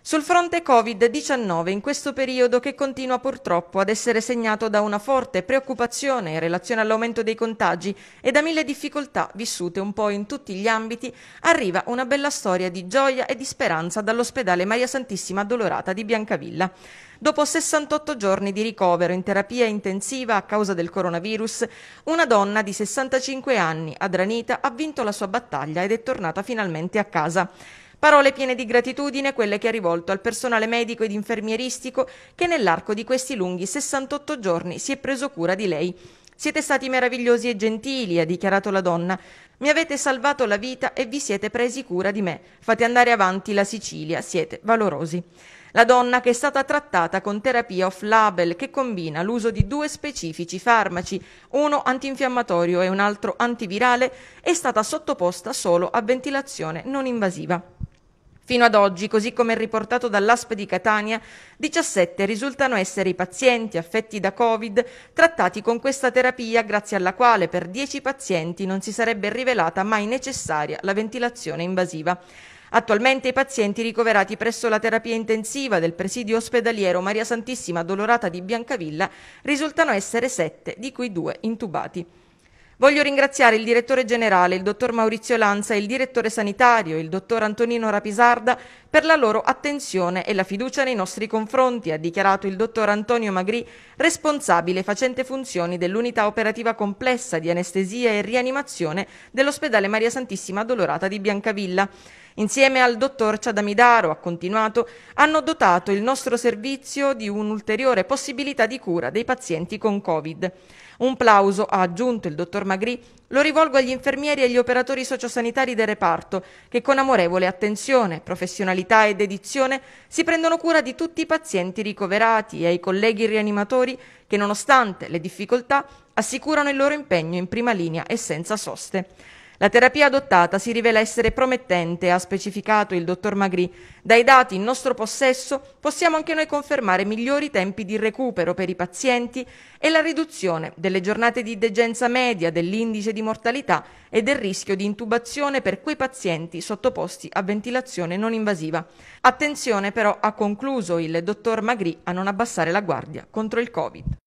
Sul fronte Covid-19, in questo periodo che continua purtroppo ad essere segnato da una forte preoccupazione in relazione all'aumento dei contagi e da mille difficoltà vissute un po' in tutti gli ambiti, arriva una bella storia di gioia e di speranza dall'ospedale Maria Santissima Addolorata di Biancavilla. Dopo 68 giorni di ricovero in terapia intensiva a causa del coronavirus, una donna di 65 anni, Adranita, ha vinto la sua battaglia ed è tornata finalmente a casa. Parole piene di gratitudine quelle che ha rivolto al personale medico ed infermieristico che nell'arco di questi lunghi 68 giorni si è preso cura di lei. Siete stati meravigliosi e gentili, ha dichiarato la donna. Mi avete salvato la vita e vi siete presi cura di me. Fate andare avanti la Sicilia, siete valorosi. La donna che è stata trattata con terapia off-label che combina l'uso di due specifici farmaci, uno antinfiammatorio e un altro antivirale, è stata sottoposta solo a ventilazione non invasiva. Fino ad oggi, così come riportato dall'ASP di Catania, 17 risultano essere i pazienti affetti da Covid trattati con questa terapia grazie alla quale per 10 pazienti non si sarebbe rivelata mai necessaria la ventilazione invasiva. Attualmente i pazienti ricoverati presso la terapia intensiva del presidio ospedaliero Maria Santissima Dolorata di Biancavilla risultano essere 7, di cui 2 intubati. Voglio ringraziare il direttore generale, il dottor Maurizio Lanza e il direttore sanitario, il dottor Antonino Rapisarda, per la loro attenzione e la fiducia nei nostri confronti, ha dichiarato il dottor Antonio Magri, responsabile facente funzioni dell'unità operativa complessa di anestesia e rianimazione dell'ospedale Maria Santissima Dolorata di Biancavilla. Insieme al dottor Ciadamidaro, ha continuato, hanno dotato il nostro servizio di un'ulteriore possibilità di cura dei pazienti con Covid. Un plauso, ha aggiunto il dottor Magri, lo rivolgo agli infermieri e agli operatori sociosanitari del reparto, che con amorevole attenzione, professionalità e dedizione si prendono cura di tutti i pazienti ricoverati e ai colleghi rianimatori che, nonostante le difficoltà, assicurano il loro impegno in prima linea e senza soste. La terapia adottata si rivela essere promettente, ha specificato il dottor Magri. Dai dati in nostro possesso possiamo anche noi confermare migliori tempi di recupero per i pazienti e la riduzione delle giornate di degenza media, dell'indice di mortalità e del rischio di intubazione per quei pazienti sottoposti a ventilazione non invasiva. Attenzione però, ha concluso il dottor Magri, a non abbassare la guardia contro il Covid.